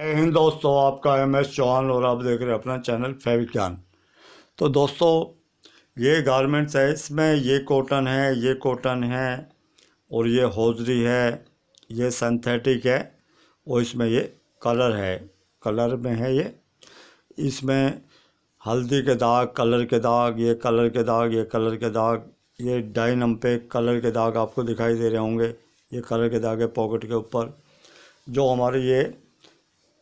जय हिंद दोस्तों आपका एम एस चौहान और आप देख रहे हैं अपना चैनल फैब्रिक ज्ञान तो दोस्तों ये गारमेंट्स है इसमें ये कॉटन है ये कॉटन है और ये हौजरी है ये सिंथेटिक है और इसमें ये कलर है कलर में है ये इसमें हल्दी के दाग कलर के दाग ये कलर के दाग ये कलर के दाग ये डाइनम पे कलर के दाग आपको दिखाई दे रहे होंगे ये कलर के दाग है पॉकेट के ऊपर जो हमारे ये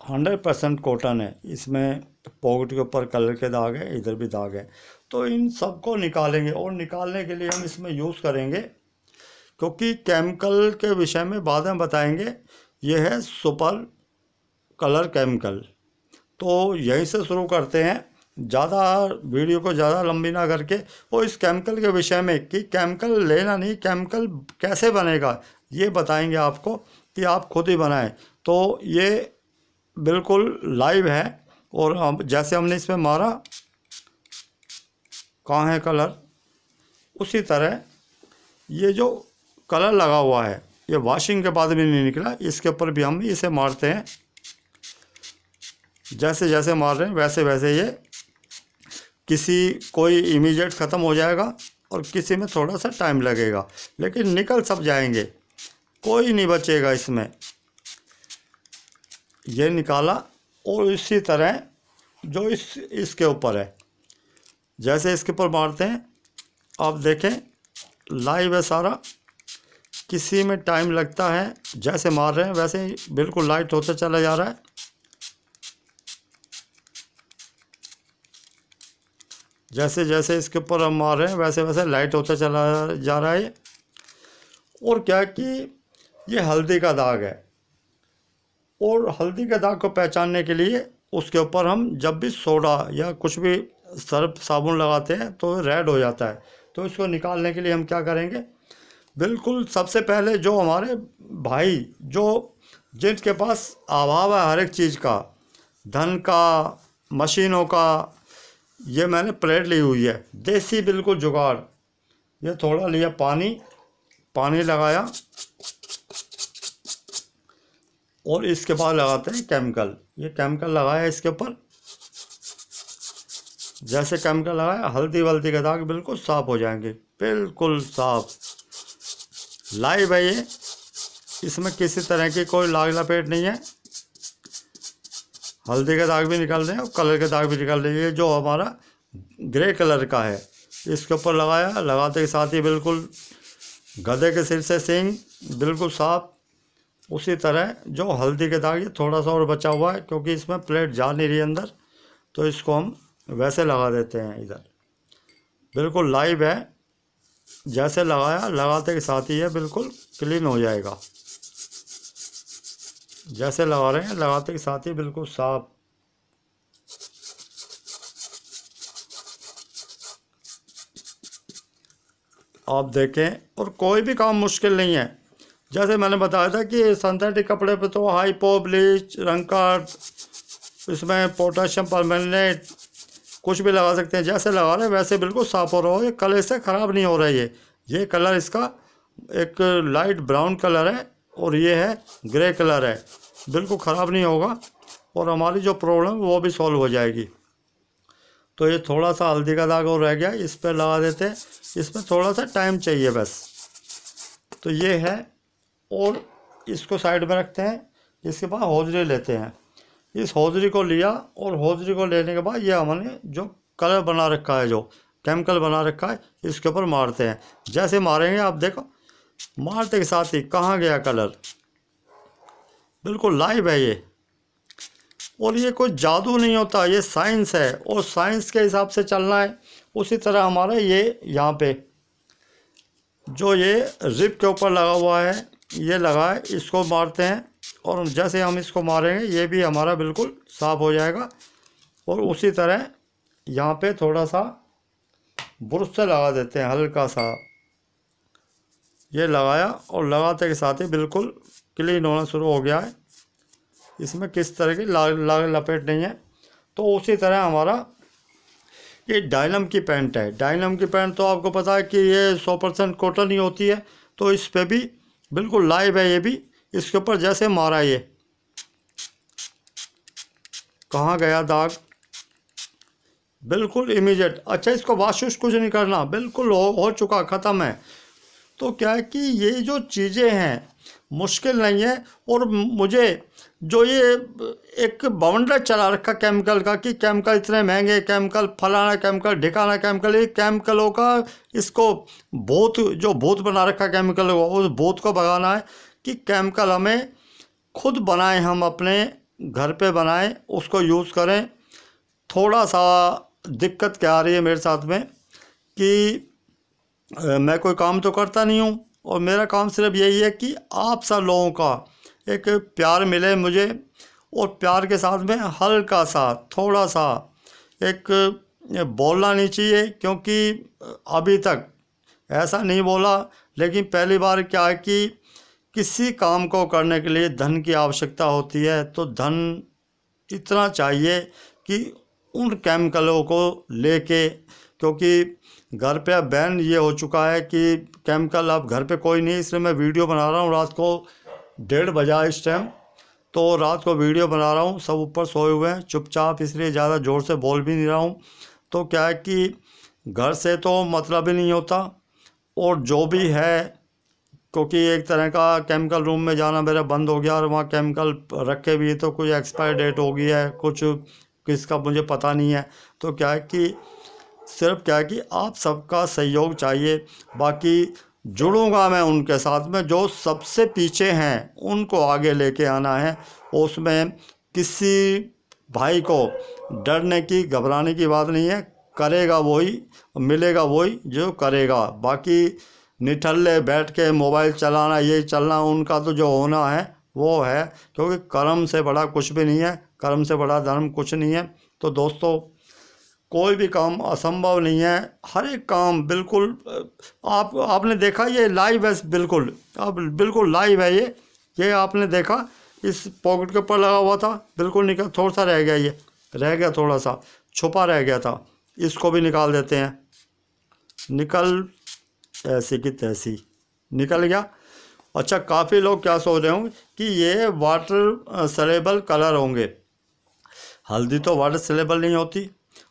हंड्रेड परसेंट कॉटन है इसमें पॉकेट के ऊपर कलर के दाग है इधर भी दाग है तो इन सबको निकालेंगे और निकालने के लिए हम इसमें यूज़ करेंगे क्योंकि केमिकल के विषय में बाद में बताएंगे ये है सुपर कलर केमिकल तो यहीं से शुरू करते हैं ज़्यादा वीडियो को ज़्यादा लंबी ना करके और इस केमिकल के विषय में कि केमिकल लेना नहीं केमिकल कैसे बनेगा ये बताएंगे आपको कि आप खुद ही बनाएं तो ये बिल्कुल लाइव है और जैसे हमने इसमें मारा कहाँ है कलर उसी तरह ये जो कलर लगा हुआ है ये वॉशिंग के बाद भी नहीं निकला इसके ऊपर भी हम इसे मारते हैं जैसे जैसे मार रहे हैं वैसे वैसे ये किसी कोई इमीडिएट ख़त्म हो जाएगा और किसी में थोड़ा सा टाइम लगेगा लेकिन निकल सब जाएंगे कोई नहीं बचेगा इसमें ये निकाला और इसी तरह जो इस इसके ऊपर है जैसे इसके ऊपर मारते हैं आप देखें लाइव है सारा किसी में टाइम लगता है जैसे मार रहे हैं वैसे ही बिल्कुल लाइट होता चला जा रहा है जैसे जैसे इसके ऊपर हम मार रहे हैं वैसे वैसे लाइट होता चला जा रहा है और क्या कि ये हल्दी का दाग है और हल्दी के दाग को पहचानने के लिए उसके ऊपर हम जब भी सोडा या कुछ भी सर्फ साबुन लगाते हैं तो रेड हो जाता है तो इसको निकालने के लिए हम क्या करेंगे बिल्कुल सबसे पहले जो हमारे भाई जो जिनके पास अभाव है हर एक चीज़ का धन का मशीनों का ये मैंने प्लेट ली हुई है देसी बिल्कुल जुगाड़ ये थोड़ा लिया पानी पानी लगाया और इसके बाद लगाते हैं केमिकल ये केमिकल लगाया इसके ऊपर जैसे केमिकल लगाया हल्दी वल्दी के दाग बिल्कुल साफ़ हो जाएंगे बिल्कुल साफ लाइव है ये इसमें किसी तरह की कोई लाग लपेट नहीं है हल्दी के दाग भी निकल रहे हैं और कलर के दाग भी निकल रहे हैं ये जो हमारा ग्रे कलर का है इसके ऊपर लगाया लगाते के साथ ही बिल्कुल गधे के सिर से सिंग बिल्कुल साफ उसी तरह जो हल्दी के दाग ये थोड़ा सा और बचा हुआ है क्योंकि इसमें प्लेट जा नहीं रही अंदर तो इसको हम वैसे लगा देते हैं इधर बिल्कुल लाइव है जैसे लगाया लगाते के साथ ही ये बिल्कुल क्लीन हो जाएगा जैसे लगा रहे हैं लगाते के साथ ही बिल्कुल साफ आप देखें और कोई भी काम मुश्किल नहीं है जैसे मैंने बताया था कि सेंथेटिक कपड़े पे तो हाई पो ब्लीच रंगकाट इसमें पोटाशियम परमेनेट कुछ भी लगा सकते हैं जैसे लगा रहे हैं वैसे बिल्कुल साफ हो रहा हो ये कलर से ख़राब नहीं हो रहा है ये ये कलर इसका एक लाइट ब्राउन कलर है और ये है ग्रे कलर है बिल्कुल ख़राब नहीं होगा और हमारी जो प्रॉब्लम वो भी सॉल्व हो जाएगी तो ये थोड़ा सा हल्दी का दाग और रह गया इस पर लगा देते हैं इसमें थोड़ा सा टाइम चाहिए बस तो ये है और इसको साइड में रखते हैं इसके बाद हौजरी लेते हैं इस हौजरी को लिया और हौजरी को लेने के बाद ये हमने जो कलर बना रखा है जो केमिकल बना रखा है इसके ऊपर मारते हैं जैसे मारेंगे आप देखो मारते के साथ ही कहाँ गया कलर बिल्कुल लाइव है ये और ये कोई जादू नहीं होता ये साइंस है और साइंस के हिसाब से चलना है उसी तरह हमारा ये यहाँ पे जो ये रिप के ऊपर लगा हुआ है ये लगाए इसको मारते हैं और जैसे हम इसको मारेंगे ये भी हमारा बिल्कुल साफ़ हो जाएगा और उसी तरह यहाँ पे थोड़ा सा ब्रश से लगा देते हैं हल्का सा ये लगाया और लगाते के साथ ही बिल्कुल क्लीन होना शुरू हो गया है इसमें किस तरह की ला, ला लपेट नहीं है तो उसी तरह हमारा ये डायलम की पैंट है डायलम की पैंट तो आपको पता है कि ये सौ परसेंट कॉटन ही होती है तो इस पर भी बिल्कुल लाइव है ये भी इसके ऊपर जैसे मारा ये कहाँ गया दाग बिल्कुल इमीजिएट अच्छा इसको वाशिश कुछ नहीं करना बिल्कुल हो, हो चुका ख़त्म है तो क्या है कि ये जो चीज़ें हैं मुश्किल नहीं है और मुझे जो ये एक बाउंड्री चला रखा केमिकल का कि केमिकल इतने महंगे केमिकल फलाना केमिकल ढिकाना केमिकल ये केमिकलों का इसको भूत जो भूत बना रखा केमिकल उस भूत को भगाना है कि केमिकल हमें खुद बनाएं हम अपने घर पे बनाएं उसको यूज़ करें थोड़ा सा दिक्कत क्या आ रही है मेरे साथ में कि मैं कोई काम तो करता नहीं हूँ और मेरा काम सिर्फ यही है कि आप सब लोगों का एक प्यार मिले मुझे और प्यार के साथ में हल्का सा थोड़ा सा एक बोलना नहीं चाहिए क्योंकि अभी तक ऐसा नहीं बोला लेकिन पहली बार क्या है कि किसी काम को करने के लिए धन की आवश्यकता होती है तो धन इतना चाहिए कि उन केमिकलों को लेके क्योंकि घर पे अब बैन ये हो चुका है कि केमिकल अब घर पे कोई नहीं इसलिए मैं वीडियो बना रहा हूँ रात को डेढ़ बजा इस टाइम तो रात को वीडियो बना रहा हूँ सब ऊपर सोए हुए हैं चुपचाप इसलिए ज़्यादा ज़ोर से बोल भी नहीं रहा हूँ तो क्या है कि घर से तो मतलब ही नहीं होता और जो भी है क्योंकि एक तरह का केमिकल रूम में जाना मेरा बंद हो गया और वहाँ केमिकल रखे भी तो कुछ एक्सपायर डेट हो गई है कुछ किसका मुझे पता नहीं है तो क्या है कि सिर्फ क्या है कि आप सबका सहयोग चाहिए बाकी जुड़ूंगा मैं उनके साथ में जो सबसे पीछे हैं उनको आगे लेके आना है उसमें किसी भाई को डरने की घबराने की बात नहीं है करेगा वही मिलेगा वही जो करेगा बाकी निठल्ले बैठ के मोबाइल चलाना ये चलना उनका तो जो होना है वो है क्योंकि कर्म से बड़ा कुछ भी नहीं है कर्म से बड़ा धर्म कुछ नहीं है तो दोस्तों कोई भी काम असंभव नहीं है हर एक काम बिल्कुल आप आपने देखा ये लाइव है बिल्कुल अब बिल्कुल लाइव है ये ये आपने देखा इस पॉकेट के ऊपर लगा हुआ था बिल्कुल निकल थोड़ा सा रह गया ये रह गया थोड़ा सा छुपा रह गया था इसको भी निकाल देते हैं निकल ऐसी की तैसी निकल गया अच्छा काफ़ी लोग क्या सोच रहे होंगे कि ये वाटर सलेबल कलर होंगे हल्दी तो वाटर सलेबल नहीं होती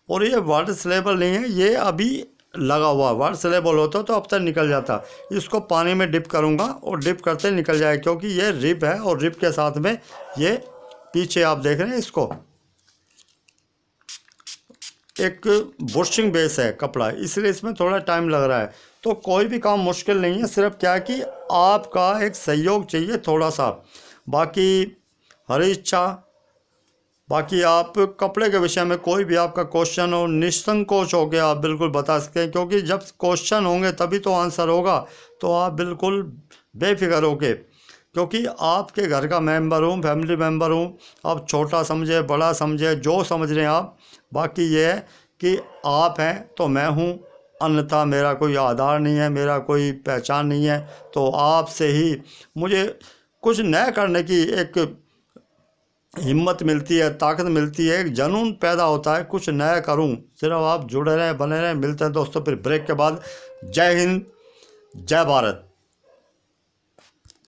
और ये वाटर स्लेबल नहीं है ये अभी लगा हुआ वाटर स्लेबल होता तो अब तक निकल जाता इसको पानी में डिप करूँगा और डिप करते निकल जाएगा क्योंकि ये रिप है और रिप के साथ में ये पीछे आप देख रहे हैं इसको एक बुशिंग बेस है कपड़ा इसलिए इसमें थोड़ा टाइम लग रहा है तो कोई भी काम मुश्किल नहीं है सिर्फ क्या कि आपका एक सहयोग चाहिए थोड़ा सा बाकी हरी इच्छा बाकी आप कपड़े के विषय में कोई भी आपका क्वेश्चन हो निसंकोच होकर आप बिल्कुल बता सकते हैं क्योंकि जब क्वेश्चन होंगे तभी तो आंसर होगा तो आप बिल्कुल बेफिक्र होके क्योंकि आपके घर का मेंबर हूँ फैमिली मेंबर हूँ आप छोटा समझे बड़ा समझे जो समझ रहे हैं आप बाकी ये है कि आप हैं तो मैं हूँ अन्यथा मेरा कोई आधार नहीं है मेरा कोई पहचान नहीं है तो आपसे ही मुझे कुछ नया करने की एक हिम्मत मिलती है ताकत मिलती है एक जनून पैदा होता है कुछ नया करूं सिर्फ आप जुड़े रहें बने रहें मिलते हैं दोस्तों फिर ब्रेक के बाद जय हिंद जय भारत